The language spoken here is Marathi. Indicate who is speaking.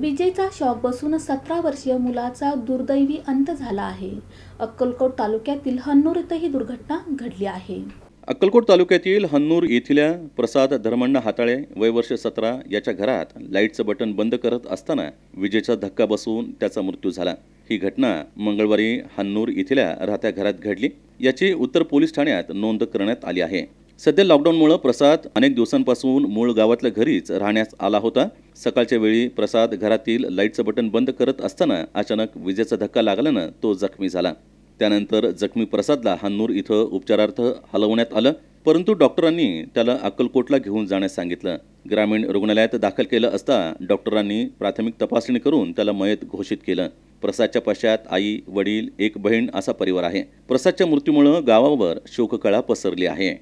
Speaker 1: विजेचा शॉक बसून सतरा वर्षीय मुलाचा दुर्दैवी अंत झाला आहे अक्कलकोट तालुक्यातील हन्नूर इथं ही दुर्घटना घडली आहे
Speaker 2: अक्कलकोट तालुक्यातील हन्नूर येथील्या प्रसाद धर्मण्णा हाताळे वय वर्ष सतरा याच्या घरात लाईटचं बटन बंद करत असताना विजेचा धक्का बसून त्याचा मृत्यू झाला ही घटना मंगळवारी हन्नूर येथील राहत्या घरात घडली याची उत्तर पोलीस ठाण्यात नोंद करण्यात आली आहे सध्या लॉकडाऊनमुळं प्रसाद अनेक दिवसांपासून मूळ गावातल्या घरीच राहण्यास आला होता सकाळच्या वेळी प्रसाद घरातील लाईटचं बटन बंद करत असताना अचानक विजेचा धक्का लागल्यानं तो जखमी झाला त्यानंतर जखमी प्रसादला हन्नूर इथं उपचारार्थ हलवण्यात आलं परंतु डॉक्टरांनी त्याला अक्कलकोटला घेऊन जाण्यास सांगितलं ग्रामीण रुग्णालयात दाखल केलं असता डॉक्टरांनी प्राथमिक तपासणी करून त्याला मयत घोषित केलं प्रसादच्या पश्चात आई वडील एक बहीण असा परिवार आहे प्रसादच्या मृत्यूमुळे गावावर शोककळा पसरली आहे